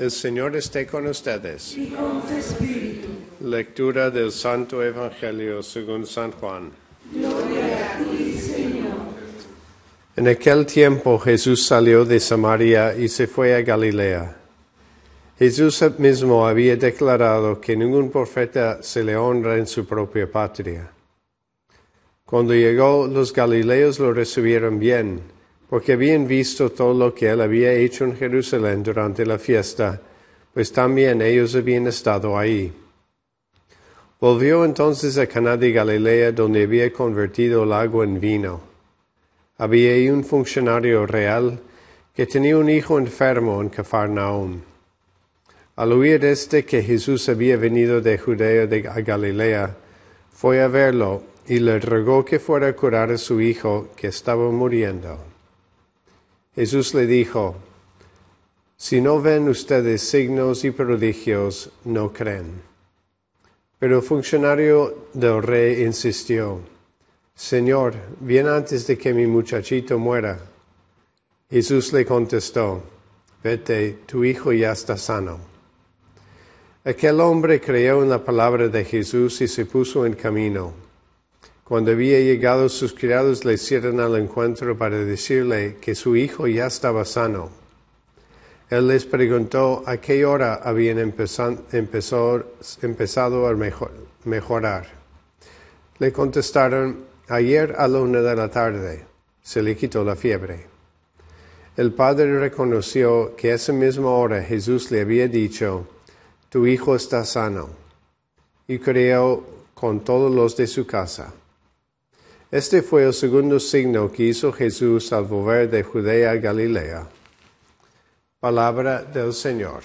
El Señor esté con ustedes. Lectura del Santo Evangelio según San Juan. Gloria a ti, Señor. En aquel tiempo Jesús salió de Samaria y se fue a Galilea. Jesús mismo había declarado que ningún profeta se le honra en su propia patria. Cuando llegó, los galileos lo recibieron bien porque habían visto todo lo que él había hecho en Jerusalén durante la fiesta, pues también ellos habían estado ahí. Volvió entonces a Cana de Galilea, donde había convertido el agua en vino. Había ahí un funcionario real que tenía un hijo enfermo en Cafarnaum. Al oír este que Jesús había venido de Judea a Galilea, fue a verlo y le rogó que fuera a curar a su hijo que estaba muriendo. Jesús le dijo, si no ven ustedes signos y prodigios, no creen. Pero el funcionario del rey insistió, Señor, bien antes de que mi muchachito muera. Jesús le contestó, vete, tu hijo ya está sano. Aquel hombre creyó en la palabra de Jesús y se puso en camino cuando había llegado sus criados le hicieron al encuentro para decirle que su hijo ya estaba sano. Él les preguntó a qué hora habían empezado, a mejorar. Le contestaron, ayer a la una de la tarde se le quitó la fiebre. El padre reconoció que esa misma hora Jesús le había dicho, tu hijo está sano, y creó con todos los de su casa. Este fue el segundo signo que hizo Jesús al volver de Judea a Galilea. Palabra del Señor.